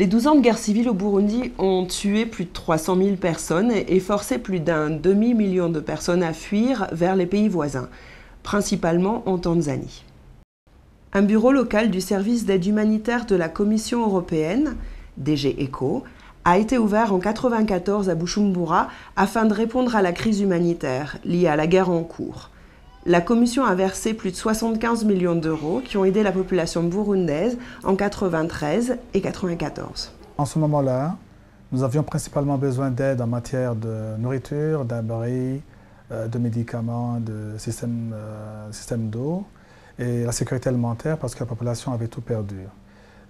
Les 12 ans de guerre civile au Burundi ont tué plus de 300 000 personnes et forcé plus d'un demi-million de personnes à fuir vers les pays voisins, principalement en Tanzanie. Un bureau local du service d'aide humanitaire de la Commission européenne, DG ECO, a été ouvert en 1994 à Bujumbura afin de répondre à la crise humanitaire liée à la guerre en cours la Commission a versé plus de 75 millions d'euros qui ont aidé la population burundaise en 93 et 94. En ce moment-là, nous avions principalement besoin d'aide en matière de nourriture, d'abri, euh, de médicaments, de euh, système, d'eau et la sécurité alimentaire parce que la population avait tout perdu.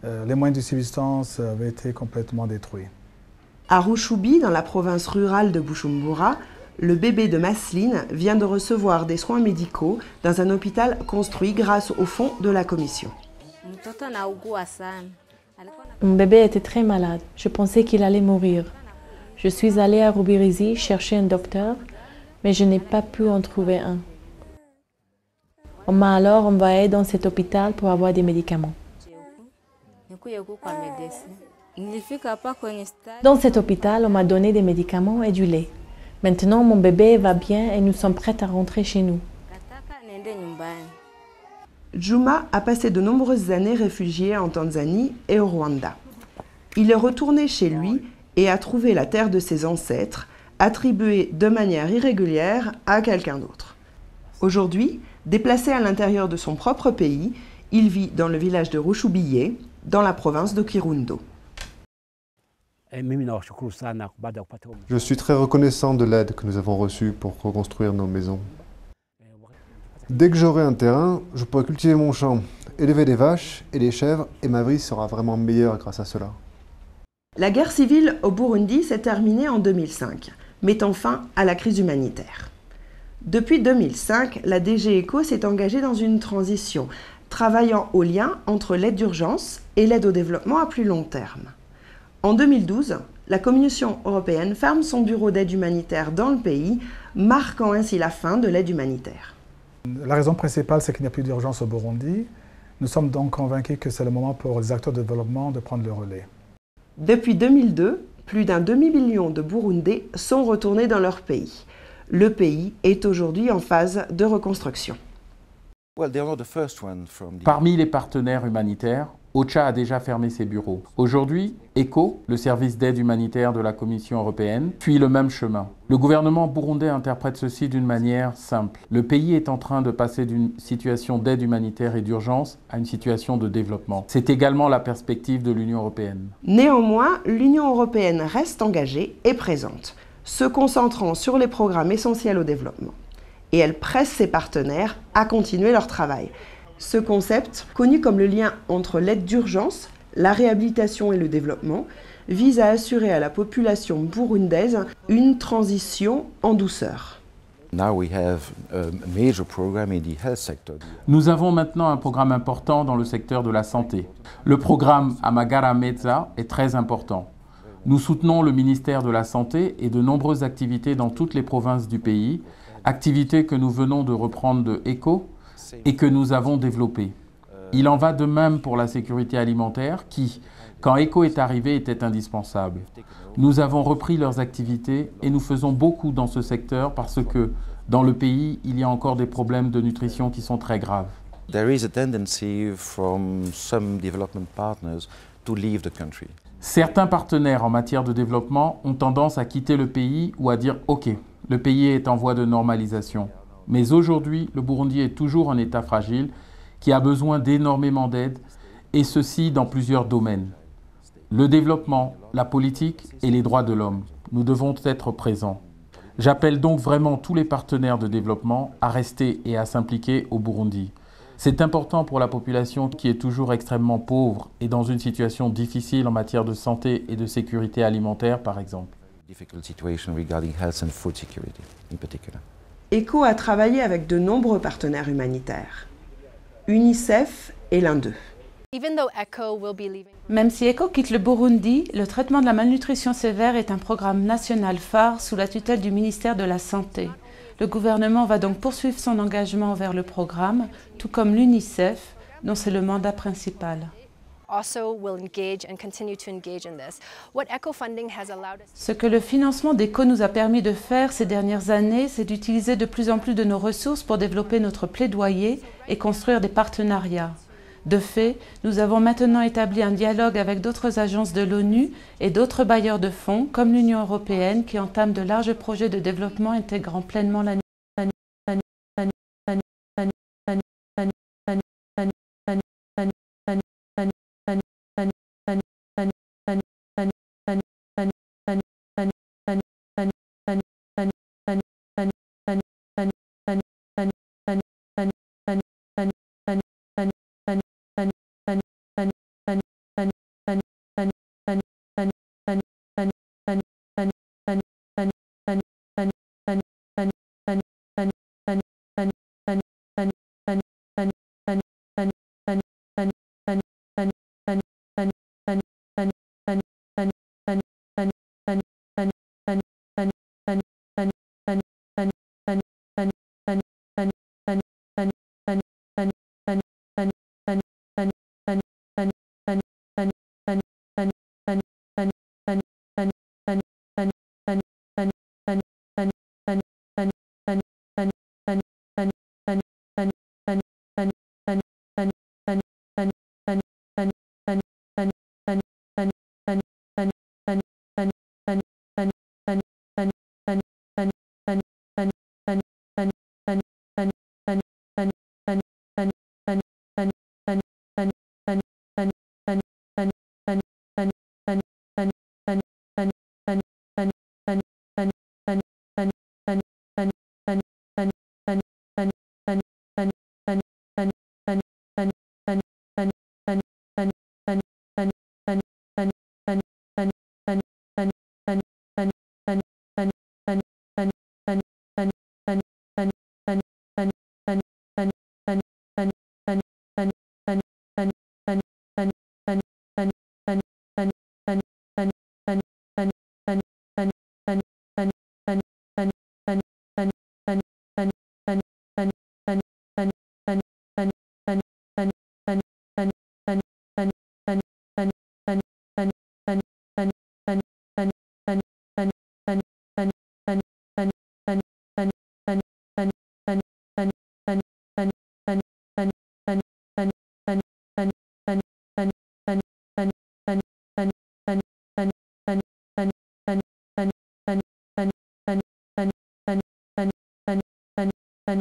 Euh, les moyens de subsistance avaient été complètement détruits. À Rouchoubi, dans la province rurale de Bujumbura, le bébé de Masline vient de recevoir des soins médicaux dans un hôpital construit grâce au fonds de la commission. Mon bébé était très malade. Je pensais qu'il allait mourir. Je suis allée à Rubirizi chercher un docteur, mais je n'ai pas pu en trouver un. On m'a alors envoyé dans cet hôpital pour avoir des médicaments. Dans cet hôpital, on m'a donné des médicaments et du lait. Maintenant, mon bébé va bien et nous sommes prêts à rentrer chez nous. Juma a passé de nombreuses années réfugié en Tanzanie et au Rwanda. Il est retourné chez lui et a trouvé la terre de ses ancêtres, attribuée de manière irrégulière à quelqu'un d'autre. Aujourd'hui, déplacé à l'intérieur de son propre pays, il vit dans le village de Roushubiye, dans la province de Kirundo. Eh, je suis très reconnaissant de l'aide que nous avons reçue pour reconstruire nos maisons. Dès que j'aurai un terrain, je pourrai cultiver mon champ, élever des vaches et des chèvres, et ma vie sera vraiment meilleure grâce à cela. La guerre civile au Burundi s'est terminée en 2005, mettant fin à la crise humanitaire. Depuis 2005, la DG ECO s'est engagée dans une transition, travaillant au lien entre l'aide d'urgence et l'aide au développement à plus long terme. En 2012, la Commission européenne ferme son bureau d'aide humanitaire dans le pays, marquant ainsi la fin de l'aide humanitaire. La raison principale, c'est qu'il n'y a plus d'urgence au Burundi. Nous sommes donc convaincus que c'est le moment pour les acteurs de développement de prendre le relais. Depuis 2002, plus d'un demi-million de Burundais sont retournés dans leur pays. Le pays est aujourd'hui en phase de reconstruction. Parmi les partenaires humanitaires, OCHA a déjà fermé ses bureaux. Aujourd'hui, ECHO, le service d'aide humanitaire de la Commission européenne, suit le même chemin. Le gouvernement burundais interprète ceci d'une manière simple. Le pays est en train de passer d'une situation d'aide humanitaire et d'urgence à une situation de développement. C'est également la perspective de l'Union européenne. Néanmoins, l'Union européenne reste engagée et présente, se concentrant sur les programmes essentiels au développement. Et elle presse ses partenaires à continuer leur travail ce concept, connu comme le lien entre l'aide d'urgence, la réhabilitation et le développement, vise à assurer à la population burundaise une transition en douceur. Nous avons maintenant un programme important dans le secteur de la santé. Le programme Amagara Meza est très important. Nous soutenons le ministère de la Santé et de nombreuses activités dans toutes les provinces du pays, activités que nous venons de reprendre de ECHO, et que nous avons développé. Il en va de même pour la sécurité alimentaire qui, quand ECO est arrivé, était indispensable. Nous avons repris leurs activités et nous faisons beaucoup dans ce secteur parce que dans le pays, il y a encore des problèmes de nutrition qui sont très graves. Certains partenaires en matière de développement ont tendance à quitter le pays ou à dire OK, le pays est en voie de normalisation. Mais aujourd'hui, le Burundi est toujours un état fragile, qui a besoin d'énormément d'aide, et ceci dans plusieurs domaines. Le développement, la politique et les droits de l'homme. Nous devons être présents. J'appelle donc vraiment tous les partenaires de développement à rester et à s'impliquer au Burundi. C'est important pour la population qui est toujours extrêmement pauvre et dans une situation difficile en matière de santé et de sécurité alimentaire, par exemple. ECHO a travaillé avec de nombreux partenaires humanitaires. UNICEF est l'un d'eux. Même si ECHO quitte le Burundi, le traitement de la malnutrition sévère est un programme national phare sous la tutelle du ministère de la Santé. Le gouvernement va donc poursuivre son engagement vers le programme, tout comme l'UNICEF, dont c'est le mandat principal. Ce que le financement d'ECO nous a permis de faire ces dernières années, c'est d'utiliser de plus en plus de nos ressources pour développer notre plaidoyer et construire des partenariats. De fait, nous avons maintenant établi un dialogue avec d'autres agences de l'ONU et d'autres bailleurs de fonds, comme l'Union européenne, qui entame de larges projets de développement intégrant pleinement la